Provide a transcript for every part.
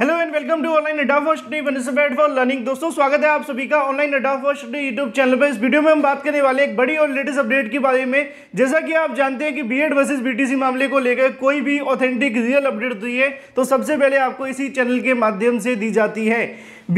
hello and welcome to online Adda first day wait for learning दोस्तों स्वागत है आप सभी का online Adda first day YouTube channel पर इस वीडियो में हम बात करने वाले एक बड़ी और लेटेस्ट अपडेट के बारे में जैसा कि आप जानते हैं कि बीएड वर्सेस बीटीसी मामले को लेकर कोई भी ऑथेंटिक रियल अपडेट होती है तो सबसे पहले आपको इसी चैनल के माध्यम से दी जाती है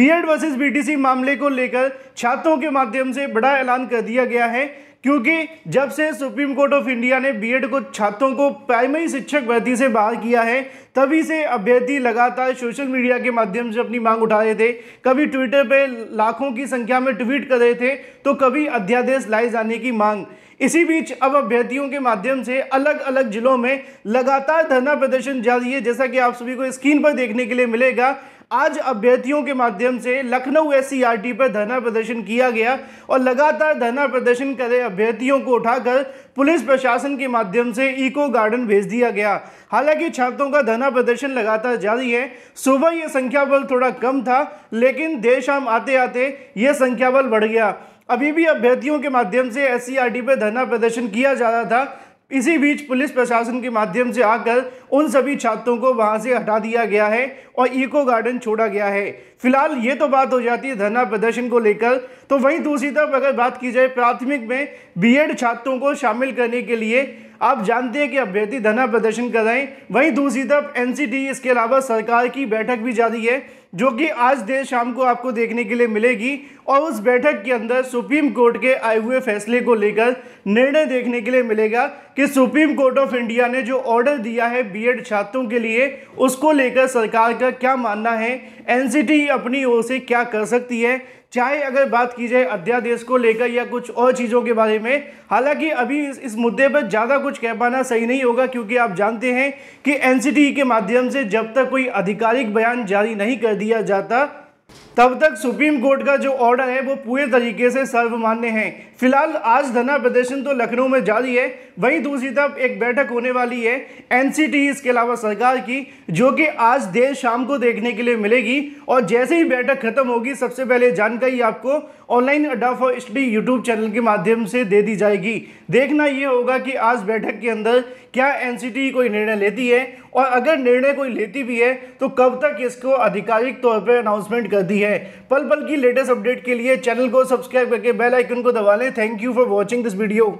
बी एड मामले को लेकर छात्रों के माध्यम से बड़ा ऐलान कर दिया गया है क्योंकि जब से सुप्रीम कोर्ट ऑफ इंडिया ने बीएड को छात्रों को प्राइमरी शिक्षक भर्ती से बाहर किया है तभी से अभ्यर्थी लगातार सोशल मीडिया के माध्यम से अपनी मांग उठा रहे थे कभी ट्विटर पर लाखों की संख्या में ट्वीट कर रहे थे तो कभी अध्यादेश लाए जाने की मांग इसी बीच अब अभ्यर्थियों के माध्यम से अलग अलग जिलों में लगातार धरना प्रदर्शन जारी है जैसा कि आप सभी को स्क्रीन पर देखने के लिए मिलेगा आज अभ्यर्थियों के माध्यम से लखनऊ एस e पर धरना प्रदर्शन किया गया और लगातार धरना प्रदर्शन करे अभ्यर्थियों को उठाकर पुलिस प्रशासन के माध्यम से इको गार्डन भेज दिया गया हालांकि छात्रों का धरना प्रदर्शन लगातार जारी है सुबह यह संख्या बल थोड़ा कम था लेकिन देर शाम आते आते यह संख्या बल बढ़ गया अभी भी अभ्यर्थियों के माध्यम से एस सी e पर धरना प्रदर्शन किया जा रहा था इसी बीच पुलिस प्रशासन के माध्यम से आकर उन सभी छात्रों को वहां से हटा दिया गया है और इको गार्डन छोड़ा गया है फिलहाल ये तो बात हो जाती है धरना प्रदर्शन को लेकर तो वहीं दूसरी तरफ अगर बात की जाए प्राथमिक में बीएड छात्रों को शामिल करने के लिए आप जानते हैं कि अभ्यर्थी धरना प्रदर्शन कर रहे हैं वहीं दूसरी तरफ एन e इसके अलावा सरकार की बैठक भी जारी है जो कि आज देर शाम को आपको देखने के लिए मिलेगी और उस बैठक के अंदर सुप्रीम कोर्ट के आए हुए फैसले को लेकर निर्णय देखने के लिए मिलेगा कि सुप्रीम कोर्ट ऑफ इंडिया ने जो ऑर्डर दिया है बीएड छात्रों के लिए उसको लेकर सरकार का क्या मानना है एनसीटी अपनी ओर से क्या कर सकती है चाहे अगर बात की जाए अध्यादेश को लेकर या कुछ और चीज़ों के बारे में हालांकि अभी इस, इस मुद्दे पर ज़्यादा कुछ कह पाना सही नहीं होगा क्योंकि आप जानते हैं कि एनसीटी के माध्यम से जब तक कोई आधिकारिक बयान जारी नहीं कर दिया जाता तब तक सुप्रीम कोर्ट का जो ऑर्डर है वो पूरे तरीके से सर्वमान्य है फिलहाल आज धरना प्रदर्शन तो लखनऊ में जारी है वहीं दूसरी तरफ एक बैठक होने वाली है एनसीटी इसके e अलावा सरकार की जो कि आज देर शाम को देखने के लिए मिलेगी और जैसे ही बैठक खत्म होगी सबसे पहले जानकारी आपको ऑनलाइन अड्डा फॉर स्टडी यूट्यूब चैनल के माध्यम से दे दी जाएगी देखना ये होगा कि आज बैठक के अंदर क्या एन e कोई निर्णय लेती है और अगर निर्णय कोई लेती भी है तो कब तक इसको आधिकारिक तौर पर अनाउंसमेंट कर दी है पल पल की लेटेस्ट अपडेट के लिए चैनल को सब्सक्राइब करके बेल आइकन को दबा लें thank you for watching this video